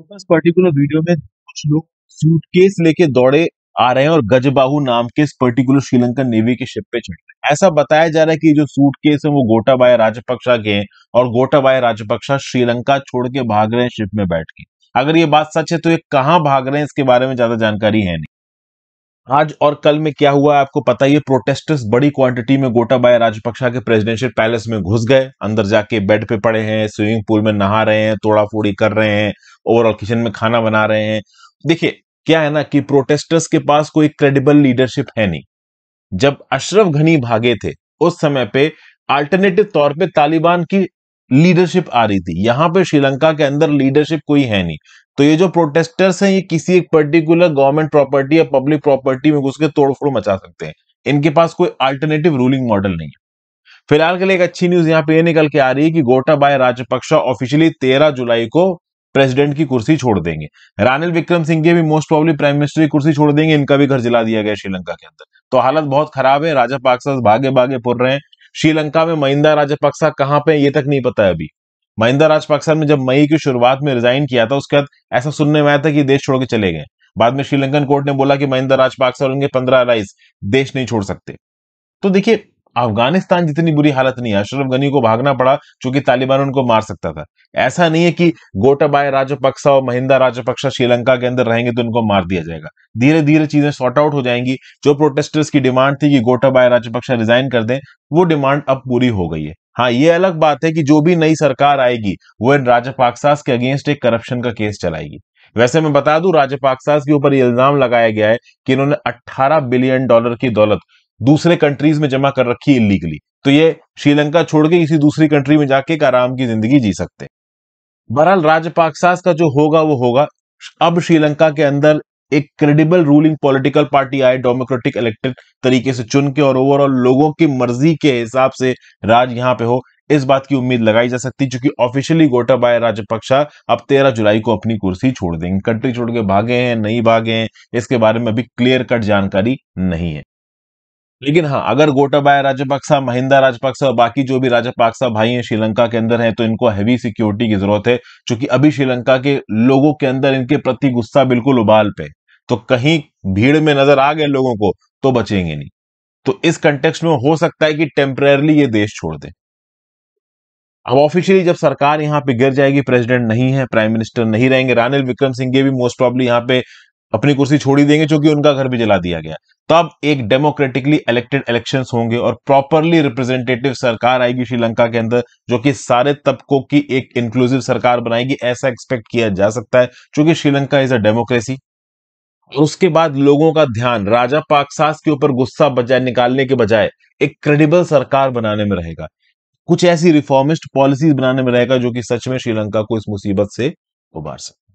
उस particular video में कुछ लोग सूटकेस लेके दौड़े आ रहे हैं और गजबाहू नाम के इस पर्टिकुलर श्रीलंकन नेवी के शिप पे चढ़ रहे ऐसा बताया जा रहा है कि जो सूटकेस है वो गोटाबाय राजपक्षा के हैं और गोटाबाय राजपक्षा श्रीलंका छोड़ के भाग रहे हैं शिप में बैठ के अगर ये बात सच है तो ये कहाँ भाग रहे हैं इसके बारे में ज्यादा जानकारी है नहीं आज और कल में क्या हुआ आपको पता ही प्रोटेस्टर्स बड़ी क्वांटिटी में गोटाबाया राजपक्षा के प्रेसिडेंशियल पैलेस में घुस गए अंदर जाके बेड पे पड़े हैं स्विमिंग पूल में नहा रहे हैं तोड़ा फोड़ी कर रहे हैं ओवरऑल किचन में खाना बना रहे हैं देखिए क्या है ना कि प्रोटेस्टर्स के पास कोई क्रेडिबल लीडरशिप है नहीं जब अशरफ घनी भागे थे उस समय पे अल्टरनेटिव तौर पे तालिबान की लीडरशिप आ रही थी यहां पे श्रीलंका के अंदर लीडरशिप कोई है नहीं तो ये जो प्रोटेस्टर्स हैं ये किसी एक पर्टिकुलर गवर्नमेंट प्रॉपर्टी या पब्लिक प्रॉपर्टी में घुस के तोड़फोड़ मचा सकते हैं इनके पास कोई अल्टरनेटिव रूलिंग मॉडल नहीं है फिलहाल के लिए एक अच्छी न्यूज यहाँ पे ये निकल के आ रही है कि गोटाबाय राजपक्षा ऑफिशियली तेरह जुलाई को प्रेसिडेंट की कुर्सी छोड़ देंगे रानिल विक्रम के भी मोस्ट प्रॉब्ली प्राइम मिनिस्टर की कुर्सी छोड़ देंगे इनका भी घर जिला दिया गया श्रीलंका के अंदर तो हालत बहुत खराब है राजा पाक्सा भागे भागे पुर रहे हैं श्रीलंका में महिंदा राजपक्सा कहाँ पे ये तक नहीं पता है अभी महिंदा राजपक्सा ने जब मई की शुरुआत में रिजाइन किया था उसके बाद ऐसा सुनने में आया था कि देश छोड़ के चले गए बाद में श्रीलंकन कोर्ट ने बोला कि महिंदा राजपक्सा और उनके पंद्रह राइस देश नहीं छोड़ सकते तो देखिए अफगानिस्तान जितनी बुरी हालत नहीं है अशरफ गनी को भागना पड़ा क्योंकि तालिबान उनको मार सकता था ऐसा नहीं है कि गोटाबाय राजपक्सा और महिंदा राजपक्सा श्रीलंका के अंदर रहेंगे तो उनको मार दिया जाएगा धीरे धीरे चीजें सॉर्ट आउट हो जाएंगी जो प्रोटेस्टर्स की डिमांड थी कि गोटाबाय राजपक्सा रिजाइन कर दें वो डिमांड अब पूरी हो गई है हाँ ये अलग बात है कि जो भी नई सरकार आएगी वो इन राजापाक्सास के अगेंस्ट एक करप्शन का केस चलाएगी वैसे मैं बता दू राजापाक्सास के ऊपर इल्जाम लगाया गया है कि इन्होंने 18 बिलियन डॉलर की दौलत दूसरे कंट्रीज में जमा कर रखी इलीगली तो ये श्रीलंका छोड़ के किसी दूसरी कंट्री में जाके आराम की जिंदगी जी सकते बहरहाल राजपाक्सास का जो होगा वो होगा अब श्रीलंका के अंदर एक क्रेडिबल रूलिंग पॉलिटिकल पार्टी आए डेमोक्रेटिक इलेक्टेड तरीके से चुन के और ओवरऑल लोगों की मर्जी के हिसाब से राज यहां पे हो इस बात की उम्मीद लगाई जा सकती है ऑफिशियली गोटाबाय राजपक्षा अब 13 जुलाई को अपनी कुर्सी छोड़ देंगे कंट्री छोड़ के भागे हैं नहीं भागे हैं इसके बारे में अभी क्लियर कट जानकारी नहीं है लेकिन हाँ अगर गोटाबाया राजपक्सा महिंदा राजपक्सा और बाकी जो भी राजपक्सा भाई हैं श्रीलंका के अंदर हैं तो इनको हैवी सिक्योरिटी की जरूरत है क्योंकि अभी श्रीलंका के लोगों के अंदर इनके प्रति गुस्सा बिल्कुल उबाल पे तो कहीं भीड़ में नजर आ गए लोगों को तो बचेंगे नहीं तो इस कंटेक्स में हो सकता है कि टेम्परेरली ये देश छोड़ दे अब ऑफिशियली जब सरकार यहां पे गिर जाएगी प्रेसिडेंट नहीं है प्राइम मिनिस्टर नहीं रहेंगे रानिल विक्रम सिंह भी मोस्ट प्रॉब्ली यहां पे अपनी कुर्सी छोड़ी देंगे क्योंकि उनका घर भी जला दिया गया तब एक डेमोक्रेटिकली इलेक्टेड इलेक्शन होंगे और प्रॉपरली रिप्रेजेंटेटिव सरकार आएगी श्रीलंका के अंदर जो कि सारे तबकों की एक इंक्लूसिव सरकार बनाएगी ऐसा एक्सपेक्ट किया जा सकता है क्योंकि श्रीलंका इज अ डेमोक्रेसी उसके बाद लोगों का ध्यान राजा पाकसास के ऊपर गुस्सा बजाय निकालने के बजाय एक क्रेडिबल सरकार बनाने में रहेगा कुछ ऐसी रिफॉर्मिस्ट पॉलिसीज बनाने में रहेगा जो कि सच में श्रीलंका को इस मुसीबत से उबार सके